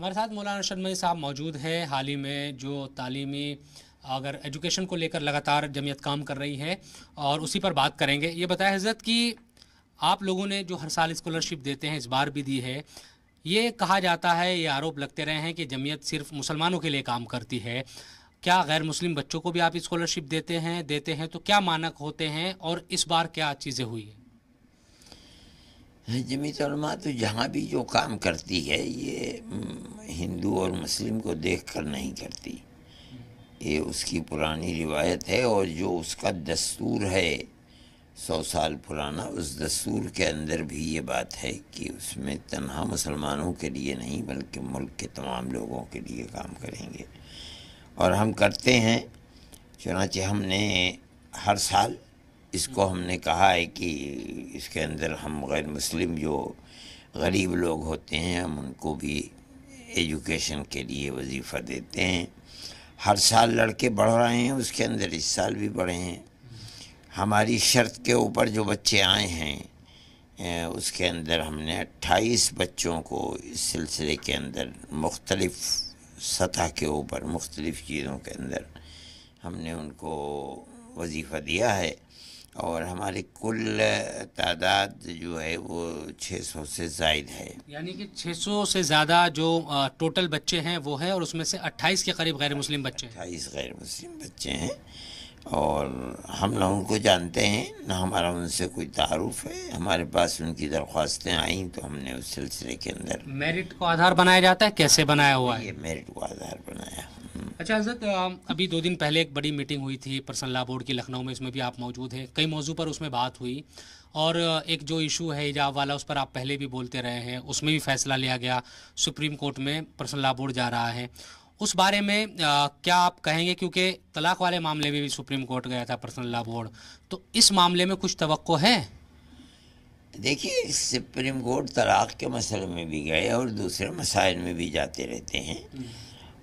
हमारे साथ मौलाना शर्मा साहब मौजूद हैं हाल ही में जो तालीमी अगर एजुकेशन को लेकर लगातार जमीयत काम कर रही है और उसी पर बात करेंगे ये बताया हजरत कि आप लोगों ने जो हर साल स्कॉलरशिप देते हैं इस बार भी दी है ये कहा जाता है ये आरोप लगते रहे हैं कि जमीयत सिर्फ मुसलमानों के लिए काम करती है क्या गैर मुस्लिम बच्चों को भी आप स्कॉलरशिप देते हैं देते हैं तो क्या मानक होते हैं और इस बार क्या चीज़ें हुई हैं जमीत तो जहाँ भी जो काम करती है ये हम्म, हिंदू और मुस्लिम को देख कर नहीं करती ये उसकी पुरानी रिवायत है और जो उसका दस्तूर है सौ साल पुराना उस दस्तूर के अंदर भी ये बात है कि उसमें तनहा मुसलमानों के लिए नहीं बल्कि मुल्क के तमाम लोगों के लिए काम करेंगे और हम करते हैं चुनाच हमने हर साल इसको हमने कहा है कि इसके अंदर हम गैर मुस्लिम जो गरीब लोग होते हैं हम उनको भी एजुकेशन के लिए वजीफ़ा देते हैं हर साल लड़के बढ़ रहे हैं उसके अंदर इस साल भी बढ़े हैं हमारी शर्त के ऊपर जो बच्चे आए हैं उसके अंदर हमने 28 बच्चों को इस सिलसिले के अंदर मुख्तलफ सतह के ऊपर मुख्तलिफ़ चीज़ों के अंदर हमने उनको वजीफ़ा दिया है और हमारी कुल तादाद जो है वो 600 से जायद है यानी कि 600 से ज़्यादा जो टोटल बच्चे हैं वो है और उसमें से 28 के करीब गैर मुस्लिम बच्चे हैं अट्ठाईस गैर मुस्लिम बच्चे हैं और हम ना उनको जानते हैं ना हमारा उनसे कोई तारुफ है हमारे पास उनकी दरख्वास्तें आई तो हमने उस सिलसिले के अंदर मेरिट को आधार बनाया जाता है कैसे बनाया हुआ है ये मेरिट को आधार बनाया हुआ अच्छा हजरत अभी दो दिन पहले एक बड़ी मीटिंग हुई थी पर्सनल लॉ बोर्ड की लखनऊ में इसमें भी आप मौजूद हैं कई मौजू पर उसमें बात हुई और एक जो इशू है हिजाब वाला उस पर आप पहले भी बोलते रहे हैं उसमें भी फैसला लिया गया सुप्रीम कोर्ट में पर्सनल लॉ बोर्ड जा रहा है उस बारे में आ, क्या आप कहेंगे क्योंकि तलाक वाले मामले में भी सुप्रीम कोर्ट गया था पर्सनल लॉ बोर्ड तो इस मामले में कुछ तो है देखिए सुप्रीम कोर्ट तलाक के मसले में भी गए और दूसरे मसाइल में भी जाते रहते हैं हम्म।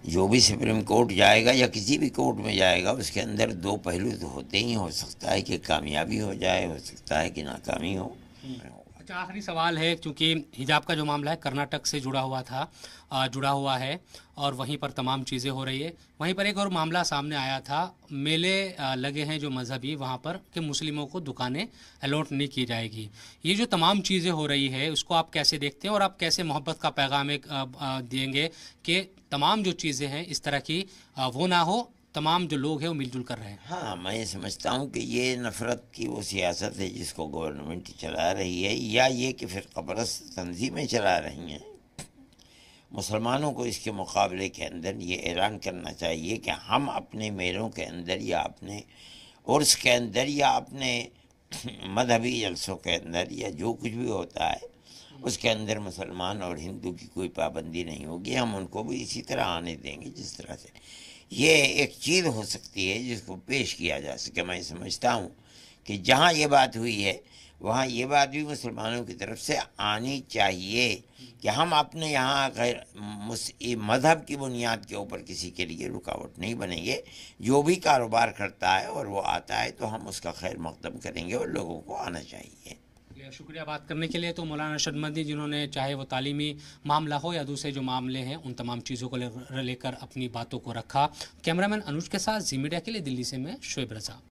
जो भी सुप्रीम कोर्ट जाएगा या किसी भी कोर्ट में जाएगा उसके अंदर दो पहलू तो होते ही हो सकता है कि कामयाबी हो जाए हो सकता है कि नाकामी हो हम्म। अच्छा आखिरी सवाल है क्योंकि हिजाब का जो मामला है कर्नाटक से जुड़ा हुआ था आ, जुड़ा हुआ है और वहीं पर तमाम चीज़ें हो रही है वहीं पर एक और मामला सामने आया था मेले लगे हैं जो मजहबी वहाँ पर कि मुस्लिमों को दुकानें अलॉट नहीं की जाएगी ये जो तमाम चीज़ें हो रही है उसको आप कैसे देखते हैं और आप कैसे मोहब्बत का पैगाम एक देंगे कि तमाम जो चीज़ें हैं इस तरह की वो ना हो तमाम जो लोग हैं वो मिलजुल कर रहे हैं हाँ मैं समझता हूँ कि ये नफ़रत की वो सियासत है जिसको गवर्नमेंट चला रही है या ये कि फिर कब्रस तंजीमें चला रही हैं मुसलमानों को इसके मुकाबले के अंदर ये ऐलान करना चाहिए कि हम अपने मेलों के अंदर या अपने उर्स के अंदर या अपने मदहबी जलसों के अंदर या जो कुछ भी होता है उसके अंदर मुसलमान और हिंदू की कोई पाबंदी नहीं होगी हम उनको भी इसी तरह आने देंगे जिस तरह से ये एक चीज़ हो सकती है जिसको पेश किया जा सके मैं समझता हूँ कि जहाँ ये बात हुई है वहाँ ये बात भी मुसलमानों की तरफ से आनी चाहिए कि हम अपने यहाँ मज़हब की बुनियाद के ऊपर किसी के लिए रुकावट नहीं बनेंगे जो भी कारोबार करता है और वो आता है तो हम उसका खैर मकदम करेंगे और लोगों को आना चाहिए शुक्रिया शुक्रिया बात करने के लिए तो मौलाना अरशद जिन्होंने चाहे वो तालीमी मामला हो या दूसरे जो मामले हैं उन तमाम चीज़ों को लेकर अपनी बातों को रखा कैमरामैन अनुज के साथ जी मीडिया के लिए दिल्ली से मैं शुएब रजा